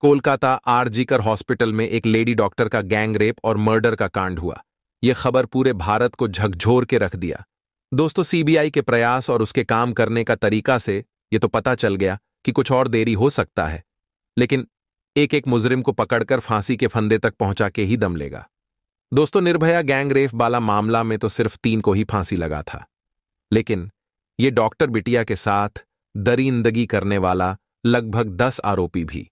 Kolkata RG Kar hospital में एक lady doctor का गैंग रेप और मर्डर का कांड हुआ यह खबर पूरे भारत को झकझोर के रख दिया दोस्तों सीबीआई के प्रयास और उसके काम करने का तरीका से ये तो पता चल गया कि कुछ और देरी हो सकता है लेकिन एक एक मुजरिम को पकड़कर फांसी के फंदे तक पहुंचा के ही दम लेगा दोस्तों निर्भया गैंग रेफ वाला मामला में तो सिर्फ तीन को ही फांसी लगा था लेकिन ये डॉक्टर बिटिया के साथ दरिंदगी करने वाला लगभग दस आरोपी भी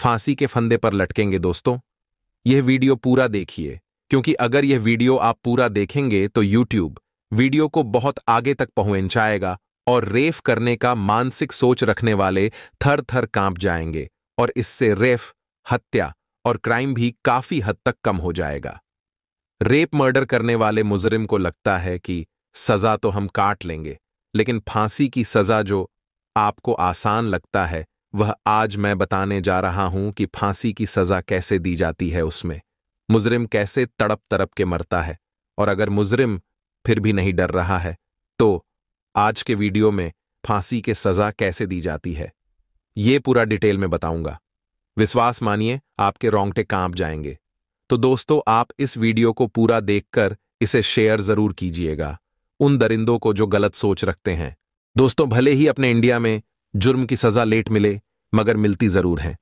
फांसी के फंदे पर लटकेंगे दोस्तों यह वीडियो पूरा देखिए क्योंकि अगर यह वीडियो आप पूरा देखेंगे तो यूट्यूब वीडियो को बहुत आगे तक पहुंचाएगा और रेफ करने का मानसिक सोच रखने वाले थर थर कांप जाएंगे और इससे रेफ हत्या और क्राइम भी काफी हद तक कम हो जाएगा रेप मर्डर करने वाले मुजरिम को लगता है कि सजा तो हम काट लेंगे लेकिन फांसी की सजा जो आपको आसान लगता है वह आज मैं बताने जा रहा हूं कि फांसी की सजा कैसे दी जाती है उसमें मुजरिम कैसे तड़प तड़प के मरता है और अगर मुजरिम फिर भी नहीं डर रहा है तो आज के वीडियो में फांसी के सजा कैसे दी जाती है ये पूरा डिटेल में बताऊंगा विश्वास मानिए आपके रोंगटे कांप जाएंगे तो दोस्तों आप इस वीडियो को पूरा देखकर इसे शेयर जरूर कीजिएगा उन दरिंदों को जो गलत सोच रखते हैं दोस्तों भले ही अपने इंडिया में जुर्म की सजा लेट मिले मगर मिलती जरूर है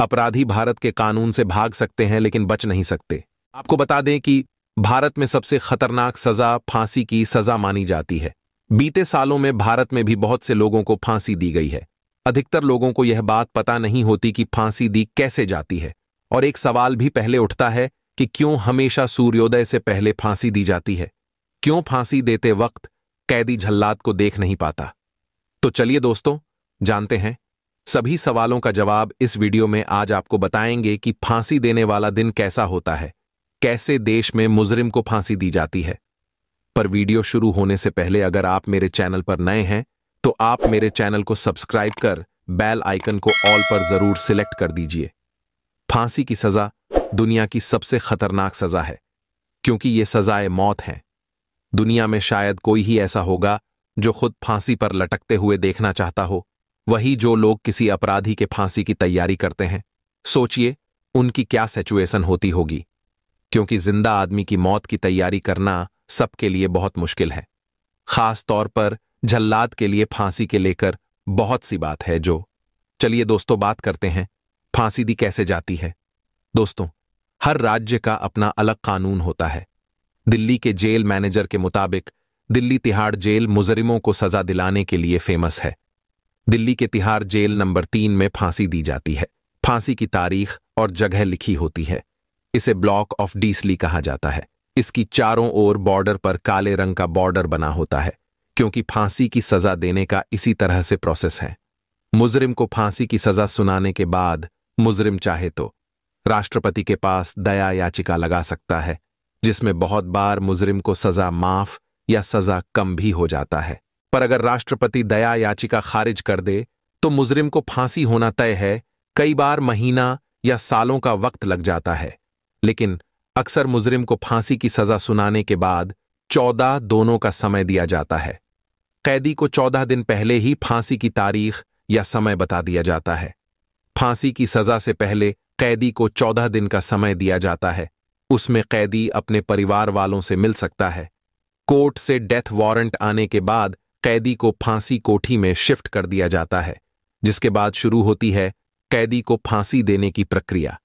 अपराधी भारत के कानून से भाग सकते हैं लेकिन बच नहीं सकते आपको बता दें कि भारत में सबसे खतरनाक सजा फांसी की सजा मानी जाती है बीते सालों में भारत में भी बहुत से लोगों को फांसी दी गई है अधिकतर लोगों को यह बात पता नहीं होती कि फांसी दी कैसे जाती है और एक सवाल भी पहले उठता है कि क्यों हमेशा सूर्योदय से पहले फांसी दी जाती है क्यों फांसी देते वक्त कैदी झल्लाद को देख नहीं पाता तो चलिए दोस्तों जानते हैं सभी सवालों का जवाब इस वीडियो में आज आपको बताएंगे कि फांसी देने वाला दिन कैसा होता है कैसे देश में मुजरिम को फांसी दी जाती है पर वीडियो शुरू होने से पहले अगर आप मेरे चैनल पर नए हैं तो आप मेरे चैनल को सब्सक्राइब कर बेल आइकन को ऑल पर जरूर सिलेक्ट कर दीजिए फांसी की सजा दुनिया की सबसे खतरनाक सजा है क्योंकि ये सजाए मौत हैं दुनिया में शायद कोई ही ऐसा होगा जो खुद फांसी पर लटकते हुए देखना चाहता हो वही जो लोग किसी अपराधी के फांसी की तैयारी करते हैं सोचिए उनकी क्या सिचुएशन होती होगी क्योंकि जिंदा आदमी की मौत की तैयारी करना सबके लिए बहुत मुश्किल है खास तौर पर झल्लाद के लिए फांसी के लेकर बहुत सी बात है जो चलिए दोस्तों बात करते हैं फांसी दी कैसे जाती है दोस्तों हर राज्य का अपना अलग कानून होता है दिल्ली के जेल मैनेजर के मुताबिक दिल्ली तिहाड़ जेल मुजरिमों को सजा दिलाने के लिए फेमस है दिल्ली के तिहाड़ जेल नंबर तीन में फांसी दी जाती है फांसी की तारीख और जगह लिखी होती है इसे ब्लॉक ऑफ डीसली कहा जाता है इसकी चारों ओर बॉर्डर पर काले रंग का बॉर्डर बना होता है क्योंकि फांसी की सजा देने का इसी तरह से प्रोसेस है मुजरिम को फांसी की सजा सुनाने के बाद मुजरिम चाहे तो राष्ट्रपति के पास दया याचिका लगा सकता है जिसमें बहुत बार मुजरिम को सजा माफ या सजा कम भी हो जाता है पर अगर राष्ट्रपति दया याचिका खारिज कर दे तो मुजरिम को फांसी होना तय है कई बार महीना या सालों का वक्त लग जाता है लेकिन अक्सर मुजरिम को फांसी की सजा सुनाने के बाद चौदह दोनों का समय दिया जाता है कैदी को चौदह दिन पहले ही फांसी की तारीख या समय बता दिया जाता है फांसी की सजा से पहले कैदी को चौदह दिन का समय दिया जाता है उसमें कैदी अपने परिवार वालों से मिल सकता है कोर्ट से डेथ वारंट आने के बाद कैदी को फांसी कोठी में शिफ्ट कर दिया जाता है जिसके बाद शुरू होती है कैदी को फांसी देने की प्रक्रिया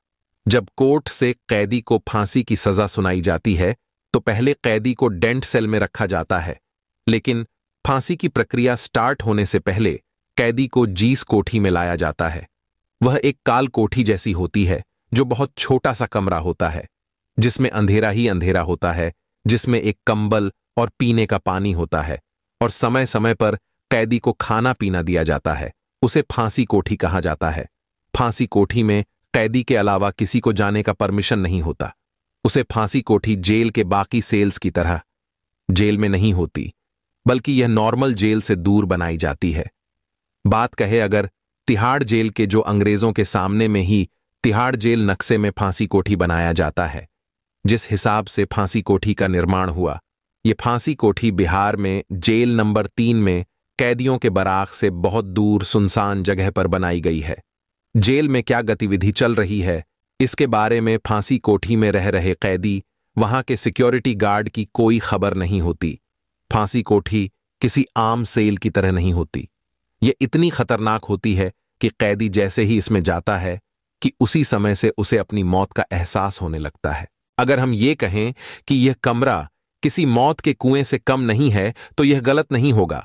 जब कोर्ट से कैदी को फांसी की सजा सुनाई जाती है तो पहले कैदी को डेंट सेल में रखा जाता है लेकिन फांसी की प्रक्रिया स्टार्ट होने से पहले कैदी को जीस कोठी में लाया जाता है वह एक काल कोठी जैसी होती है जो बहुत छोटा सा कमरा होता है जिसमें अंधेरा ही अंधेरा होता है जिसमें एक कंबल और पीने का पानी होता है और समय समय पर कैदी को खाना पीना दिया जाता है उसे फांसी कोठी कहा जाता है फांसी कोठी में कैदी के अलावा किसी को जाने का परमिशन नहीं होता उसे फांसी कोठी जेल के बाकी सेल्स की तरह जेल में नहीं होती बल्कि यह नॉर्मल जेल से दूर बनाई जाती है बात कहे अगर तिहाड़ जेल के जो अंग्रेजों के सामने में ही तिहाड़ जेल नक्शे में फांसी कोठी बनाया जाता है जिस हिसाब से फांसी कोठी का निर्माण हुआ ये फांसी कोठी बिहार में जेल नंबर तीन में कैदियों के बराख से बहुत दूर सुनसान जगह पर बनाई गई है जेल में क्या गतिविधि चल रही है इसके बारे में फांसी कोठी में रह रहे कैदी वहां के सिक्योरिटी गार्ड की कोई खबर नहीं होती फांसी कोठी किसी आम सेल की तरह नहीं होती ये इतनी खतरनाक होती है कि कैदी जैसे ही इसमें जाता है कि उसी समय से उसे अपनी मौत का एहसास होने लगता है अगर हम ये कहें कि यह कमरा किसी मौत के कुएं से कम नहीं है तो यह गलत नहीं होगा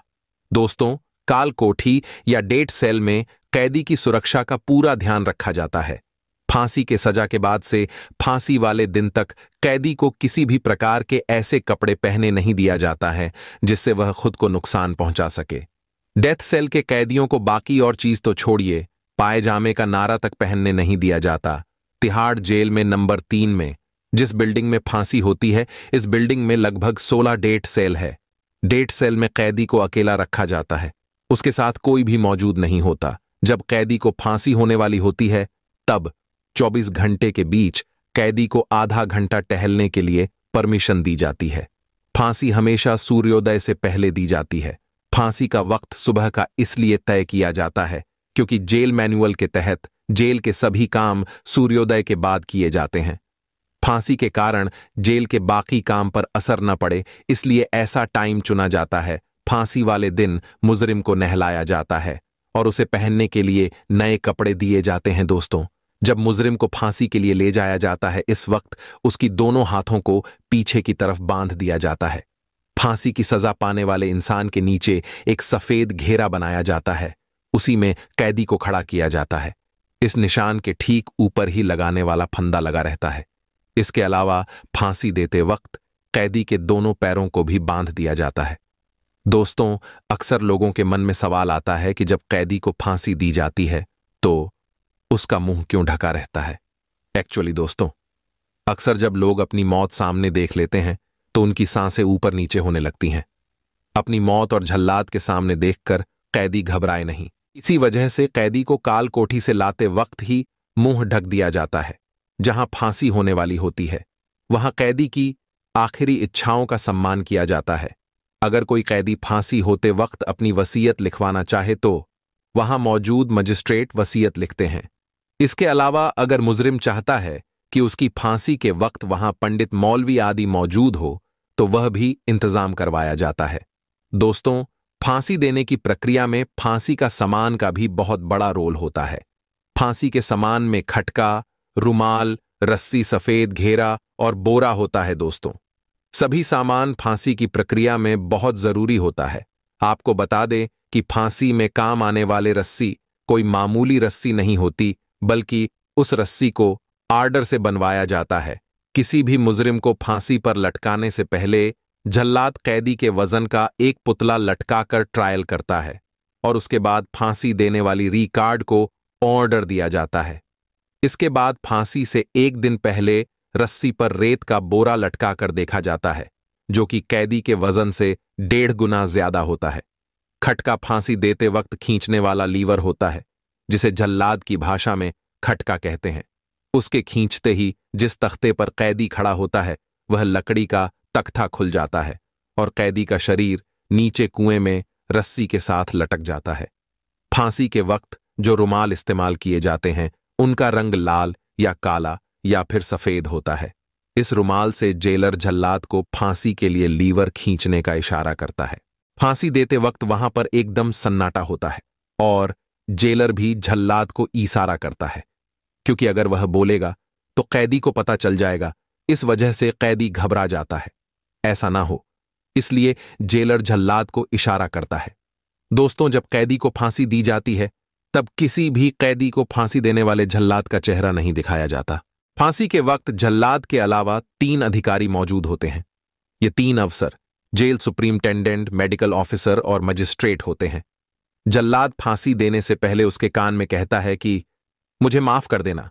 दोस्तों काल कोठी या डेट सेल में कैदी की सुरक्षा का पूरा ध्यान रखा जाता है फांसी के सजा के बाद से फांसी वाले दिन तक कैदी को किसी भी प्रकार के ऐसे कपड़े पहने नहीं दिया जाता है जिससे वह खुद को नुकसान पहुंचा सके डेथ सेल के कैदियों को बाकी और चीज तो छोड़िए पायजामे का नारा तक पहनने नहीं दिया जाता तिहाड़ जेल में नंबर तीन में जिस बिल्डिंग में फांसी होती है इस बिल्डिंग में लगभग 16 डेट सेल है डेट सेल में कैदी को अकेला रखा जाता है उसके साथ कोई भी मौजूद नहीं होता जब कैदी को फांसी होने वाली होती है तब 24 घंटे के बीच कैदी को आधा घंटा टहलने के लिए परमिशन दी जाती है फांसी हमेशा सूर्योदय से पहले दी जाती है फांसी का वक्त सुबह का इसलिए तय किया जाता है क्योंकि जेल मैनुअल के तहत जेल के सभी काम सूर्योदय के बाद किए जाते हैं फांसी के कारण जेल के बाकी काम पर असर न पड़े इसलिए ऐसा टाइम चुना जाता है फांसी वाले दिन मुजरिम को नहलाया जाता है और उसे पहनने के लिए नए कपड़े दिए जाते हैं दोस्तों जब मुजरिम को फांसी के लिए ले जाया जाता है इस वक्त उसकी दोनों हाथों को पीछे की तरफ बांध दिया जाता है फांसी की सजा पाने वाले इंसान के नीचे एक सफेद घेरा बनाया जाता है उसी में कैदी को खड़ा किया जाता है इस निशान के ठीक ऊपर ही लगाने वाला फंदा लगा रहता है इसके अलावा फांसी देते वक्त कैदी के दोनों पैरों को भी बांध दिया जाता है दोस्तों अक्सर लोगों के मन में सवाल आता है कि जब कैदी को फांसी दी जाती है तो उसका मुंह क्यों ढका रहता है एक्चुअली दोस्तों अक्सर जब लोग अपनी मौत सामने देख लेते हैं तो उनकी सांसें ऊपर नीचे होने लगती हैं अपनी मौत और झल्लाद के सामने देखकर कैदी घबराए नहीं इसी वजह से कैदी को काल कोठी से लाते वक्त ही मुंह ढक दिया जाता है जहां फांसी होने वाली होती है वहां कैदी की आखिरी इच्छाओं का सम्मान किया जाता है अगर कोई कैदी फांसी होते वक्त अपनी वसीयत लिखवाना चाहे तो वहां मौजूद मजिस्ट्रेट वसीयत लिखते हैं इसके अलावा अगर मुजरिम चाहता है कि उसकी फांसी के वक्त वहां पंडित मौलवी आदि मौजूद हो तो वह भी इंतजाम करवाया जाता है दोस्तों फांसी देने की प्रक्रिया में फांसी का सामान का भी बहुत बड़ा रोल होता है फांसी के सामान में खटका रुमाल रस्सी सफेद घेरा और बोरा होता है दोस्तों सभी सामान फांसी की प्रक्रिया में बहुत जरूरी होता है आपको बता दें कि फांसी में काम आने वाले रस्सी कोई मामूली रस्सी नहीं होती बल्कि उस रस्सी को आर्डर से बनवाया जाता है किसी भी मुजरिम को फांसी पर लटकाने से पहले झल्लाद कैदी के वजन का एक पुतला लटकाकर ट्रायल करता है और उसके बाद फांसी देने वाली रिकार्ड को ऑर्डर दिया जाता है इसके बाद फांसी से एक दिन पहले रस्सी पर रेत का बोरा लटका कर देखा जाता है जो कि कैदी के वजन से डेढ़ गुना ज्यादा होता है खटका फांसी देते वक्त खींचने वाला लीवर होता है जिसे जल्लाद की भाषा में खटका कहते हैं उसके खींचते ही जिस तख्ते पर कैदी खड़ा होता है वह लकड़ी का तख्ता खुल जाता है और कैदी का शरीर नीचे कुएं में रस्सी के साथ लटक जाता है फांसी के वक्त जो रुमाल इस्तेमाल किए जाते हैं उनका रंग लाल या काला या फिर सफेद होता है इस रुमाल से जेलर झल्लाद को फांसी के लिए लीवर खींचने का इशारा करता है फांसी देते वक्त वहां पर एकदम सन्नाटा होता है और जेलर भी झल्लाद को इशारा करता है क्योंकि अगर वह बोलेगा तो कैदी को पता चल जाएगा इस वजह से कैदी घबरा जाता है ऐसा ना हो इसलिए जेलर झल्लाद को इशारा करता है दोस्तों जब कैदी को फांसी दी जाती है तब किसी भी कैदी को फांसी देने वाले जल्लाद का चेहरा नहीं दिखाया जाता फांसी के वक्त जल्लाद के अलावा तीन अधिकारी मौजूद होते हैं ये तीन अफसर जेल सुप्रीमटेंडेंट मेडिकल ऑफिसर और मजिस्ट्रेट होते हैं जल्लाद फांसी देने से पहले उसके कान में कहता है कि मुझे माफ कर देना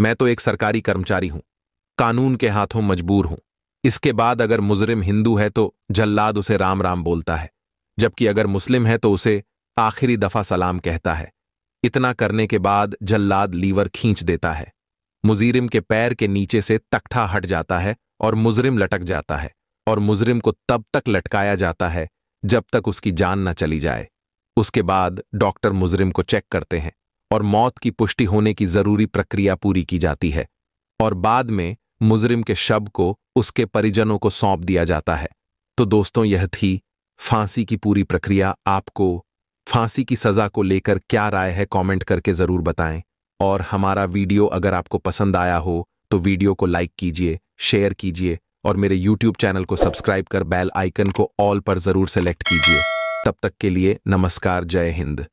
मैं तो एक सरकारी कर्मचारी हूं कानून के हाथों मजबूर हूं इसके बाद अगर मुजरिम हिंदू है तो जल्लाद उसे राम राम बोलता है जबकि अगर मुस्लिम है तो उसे आखिरी दफा सलाम कहता है इतना करने के बाद जल्लाद लीवर खींच देता है मुजीरिम के पैर के नीचे से तख्ठा हट जाता है और मुजरिम लटक जाता है और मुजरिम को तब तक लटकाया जाता है जब तक उसकी जान न चली जाए उसके बाद डॉक्टर मुजरिम को चेक करते हैं और मौत की पुष्टि होने की जरूरी प्रक्रिया पूरी की जाती है और बाद में मुजरिम के शब को उसके परिजनों को सौंप दिया जाता है तो दोस्तों यह थी फांसी की पूरी प्रक्रिया आपको फांसी की सजा को लेकर क्या राय है कमेंट करके ज़रूर बताएं और हमारा वीडियो अगर आपको पसंद आया हो तो वीडियो को लाइक कीजिए शेयर कीजिए और मेरे यूट्यूब चैनल को सब्सक्राइब कर बैल आइकन को ऑल पर ज़रूर सेलेक्ट कीजिए तब तक के लिए नमस्कार जय हिंद